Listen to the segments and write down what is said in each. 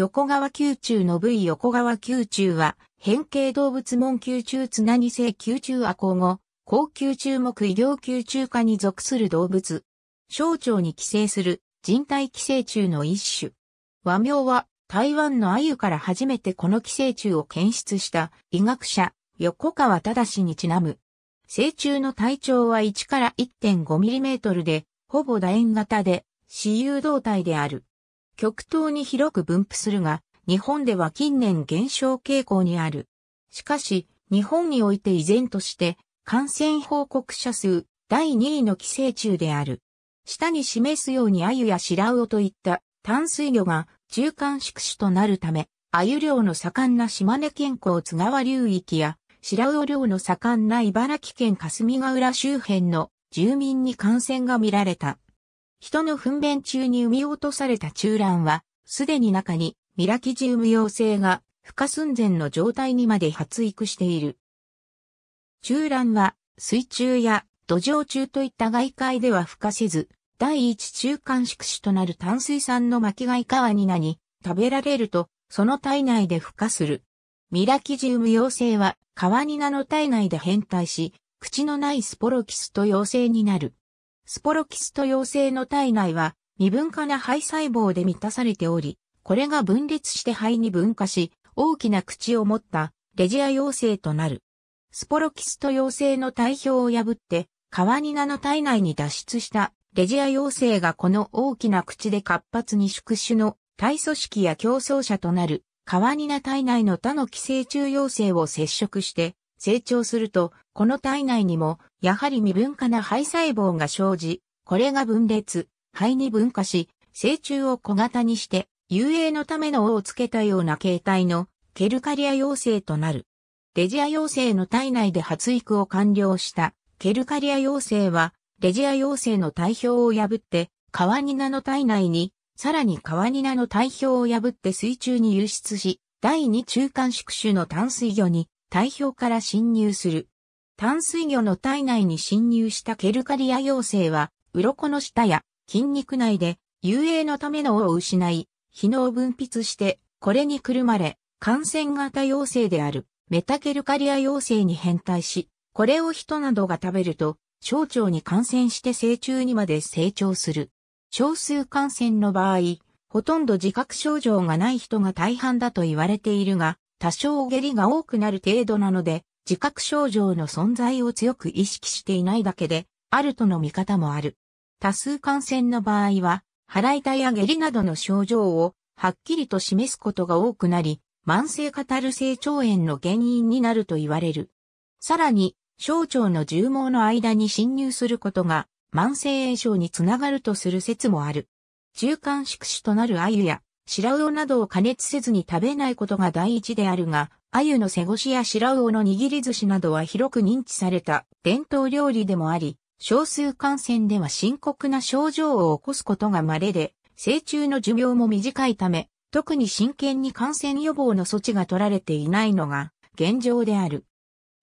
横川宮中の部位横川宮中は、変形動物門宮中綱二世宮中亜高後、高級中目医療宮中科に属する動物。小腸に寄生する人体寄生虫の一種。和名は台湾の鮎から初めてこの寄生虫を検出した医学者横川正にちなむ。成虫の体長は1から1 5ミリメートルで、ほぼ楕円型で、私有動体である。極東に広く分布するが、日本では近年減少傾向にある。しかし、日本において依然として、感染報告者数第2位の寄生虫である。下に示すように鮎や白魚といった淡水魚が中間宿主となるため、鮎漁の盛んな島根県港津川流域や白魚漁の盛んな茨城県霞ヶ浦周辺の住民に感染が見られた。人の糞便中に産み落とされた中卵は、すでに中にミラキジウム陽性が孵化寸前の状態にまで発育している。中卵は水中や土壌中といった外界では孵化せず、第一中間宿主となる淡水産の巻貝川になに、食べられると、その体内で孵化する。ミラキジウム陽性は、カワニナの体内で変態し、口のないスポロキスと陽性になる。スポロキスト陽性の体内は未分化な肺細胞で満たされており、これが分裂して肺に分化し、大きな口を持ったレジア陽性となる。スポロキスト陽性の体表を破って、カワニナの体内に脱出したレジア陽性がこの大きな口で活発に宿主の体組織や競争者となるカワニナ体内の他の寄生虫陽性を接触して成長すると、この体内にも、やはり未分化な肺細胞が生じ、これが分裂、肺に分化し、成虫を小型にして、遊泳のための尾をつけたような形態の、ケルカリア幼精となる。レジア幼精の体内で発育を完了した、ケルカリア幼精は、レジア幼精の体表を破って、カワニナの体内に、さらにカワニナの体表を破って水中に流出し、第二中間宿主の淡水魚に体表から侵入する。淡水魚の体内に侵入したケルカリア陽性は、鱗の下や筋肉内で遊泳のための尾を失い、非能を分泌して、これにくるまれ、感染型陽性であるメタケルカリア陽性に変態し、これを人などが食べると、小腸に感染して成虫にまで成長する。少数感染の場合、ほとんど自覚症状がない人が大半だと言われているが、多少下痢が多くなる程度なので、自覚症状の存在を強く意識していないだけで、あるとの見方もある。多数感染の場合は、腹痛や下痢などの症状をはっきりと示すことが多くなり、慢性カタル性腸炎の原因になると言われる。さらに、小腸の重毛の間に侵入することが慢性炎症につながるとする説もある。中間宿主となるユや白魚などを加熱せずに食べないことが第一であるが、鮎の背越しや白魚の握り寿司などは広く認知された伝統料理でもあり、少数感染では深刻な症状を起こすことが稀で、成虫の寿命も短いため、特に真剣に感染予防の措置が取られていないのが現状である。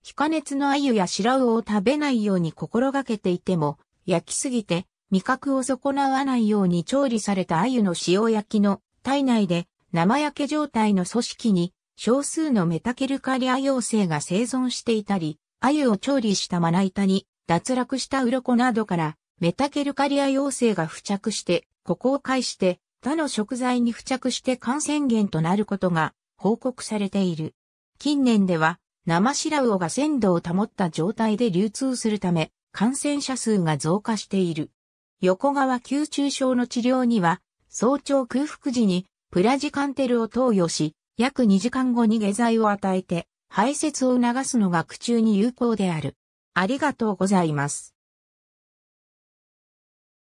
非加熱の鮎や白魚を食べないように心がけていても、焼きすぎて味覚を損なわないように調理された鮎の塩焼きの体内で生焼け状態の組織に少数のメタケルカリア陽性が生存していたり、鮎を調理したまな板に脱落した鱗などからメタケルカリア陽性が付着して、ここを介して他の食材に付着して感染源となることが報告されている。近年では生白魚が鮮度を保った状態で流通するため感染者数が増加している。横川吸虫症の治療には早朝空腹時にプラジカンテルを投与し、約2時間後に下剤を与えて、排泄を促すのが苦中に有効である。ありがとうございます。